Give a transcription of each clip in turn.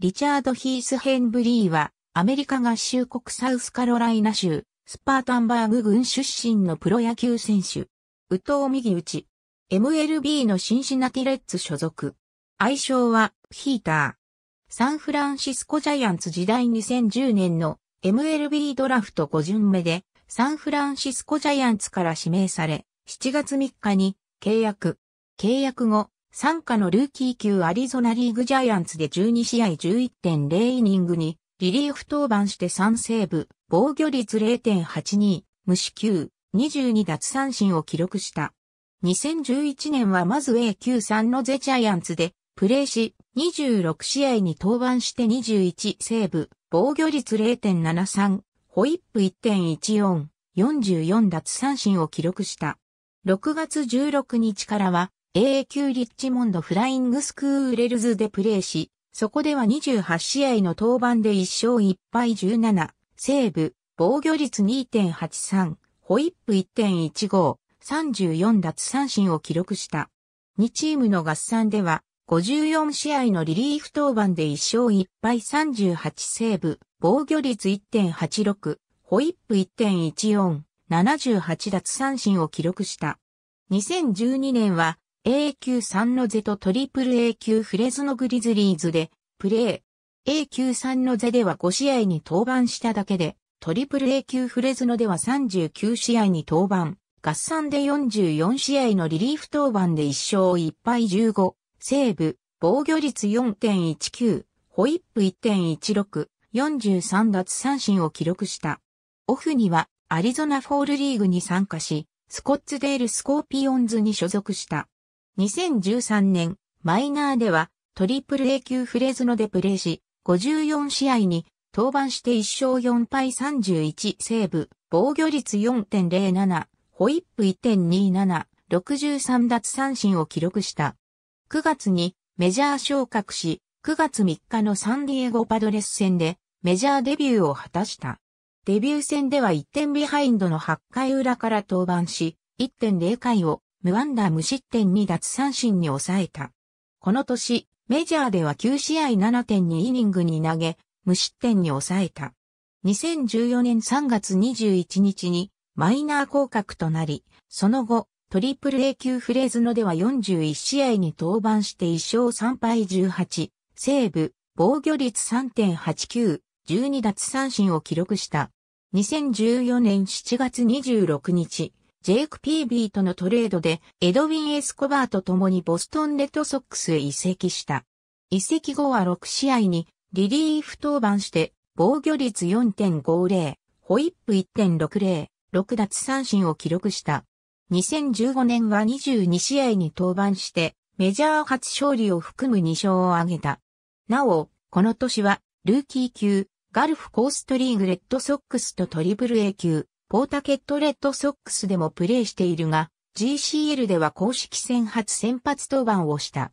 リチャード・ヒース・ヘンブリーは、アメリカ合衆国サウスカロライナ州、スパータンバーグ郡出身のプロ野球選手。宇藤右打ち。MLB のシンシナティレッツ所属。愛称は、ヒーター。サンフランシスコジャイアンツ時代2010年の MLB ドラフト5巡目で、サンフランシスコジャイアンツから指名され、7月3日に契約。契約後、参加のルーキー級アリゾナリーグジャイアンツで12試合11.0イニングに、リリーフ登板して3セーブ、防御率0.82、無四球、22奪三振を記録した。2011年はまず a 級3のゼジャイアンツで、プレーし、26試合に登板して21セーブ、防御率0.73、ホイップ1.14、44奪三振を記録した。6月16日からは、AQ リッチモンドフライングスクーレルズでプレーし、そこでは28試合の登板で1勝1敗17、セーブ、防御率2.83、ホイップ1.15、34奪三振を記録した。2チームの合算では、54試合のリリーフ登板で1勝1敗38セーブ、防御率1.86、ホイップ1.14、78奪三振を記録した。2012年は A 級3のゼとトリプル A 級フレズのグリズリーズでプレー。A 級3のゼでは5試合に登板しただけで、トリプル A 級フレズノでは39試合に登板、合算で44試合のリリーフ登板で1勝1敗15、セーブ、防御率4.19、ホイップ1.16、43奪三振を記録した。オフにはアリゾナフォールリーグに参加し、スコッツデールスコーピオンズに所属した。2013年、マイナーでは、トリプル A 級フレーズノでプレーし、54試合に登板して1勝4敗31セーブ、防御率4.07、ホイップ1.27、63奪三振を記録した。9月にメジャー昇格し、9月3日のサンディエゴパドレス戦でメジャーデビューを果たした。デビュー戦では1点ビハインドの8回裏から登板し、1.0回を無安打無失点に奪三振に抑えた。この年、メジャーでは9試合7.2イニングに投げ、無失点に抑えた。2014年3月21日にマイナー降格となり、その後、トリプル A 級フレーズのでは41試合に登板して1勝3敗18、西部、防御率3.89、12奪三振を記録した。2014年7月26日、ジェイク・ピービーとのトレードで、エドウィン・エスコバーと共にボストン・レッドソックスへ移籍した。移籍後は6試合にリリーフ登板して、防御率4.50、ホイップ1.60、6奪三振を記録した。2015年は22試合に登板して、メジャー初勝利を含む2勝を挙げた。なお、この年は、ルーキー級、ガルフコーストリーグレッドソックスとトリプル A 級、ポータケットレッドソックスでもプレーしているが、GCL では公式戦初先発登板をした。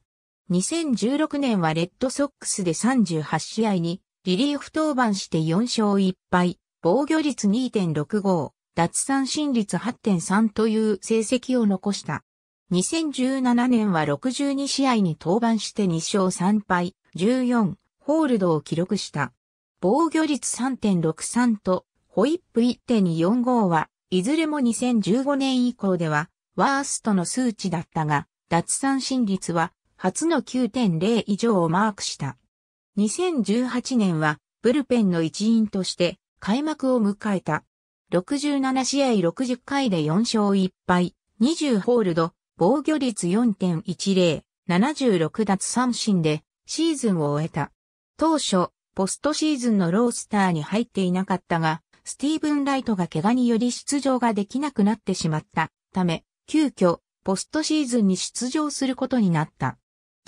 2016年はレッドソックスで38試合にリリーフ登板して4勝1敗、防御率2.65、脱三振率8.3という成績を残した。2017年は62試合に登板して2勝3敗、14、ホールドを記録した。防御率3.63とホイップ1.45 2は、いずれも2015年以降では、ワーストの数値だったが、脱三振率は、初の9.0以上をマークした。2018年は、ブルペンの一員として、開幕を迎えた。67試合60回で4勝1敗、20ホールド、防御率4.10、76奪三振で、シーズンを終えた。当初、ポストシーズンのロースターに入っていなかったが、スティーブン・ライトが怪我により出場ができなくなってしまったため、急遽、ポストシーズンに出場することになった。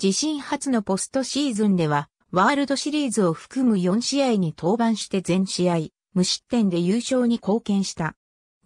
自身初のポストシーズンでは、ワールドシリーズを含む4試合に登板して全試合、無失点で優勝に貢献した。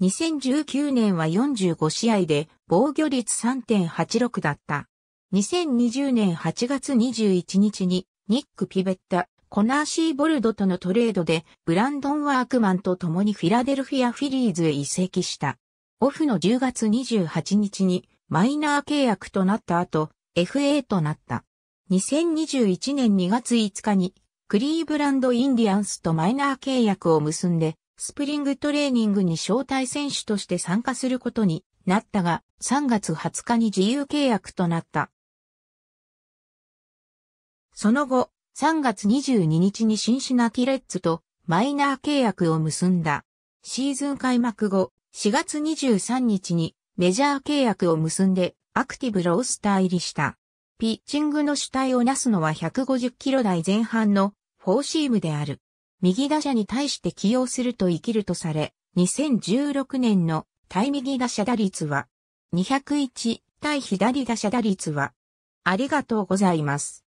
2019年は45試合で防御率3.86だった。2020年8月21日にニック・ピベッタ、コナーシー・ボルドとのトレードで、ブランドン・ワークマンと共にフィラデルフィア・フィリーズへ移籍した。オフの10月28日にマイナー契約となった後、FA となった。2021年2月5日に、クリーブランド・インディアンスとマイナー契約を結んで、スプリングトレーニングに招待選手として参加することになったが、3月20日に自由契約となった。その後、3月22日にシンシナティレッツとマイナー契約を結んだ。シーズン開幕後、4月23日にメジャー契約を結んでアクティブロースター入りした。ピッチングの主体をなすのは150キロ台前半のフォーシームである。右打者に対して起用すると生きるとされ、2016年の対右打者打率は201対左打者打率はありがとうございます。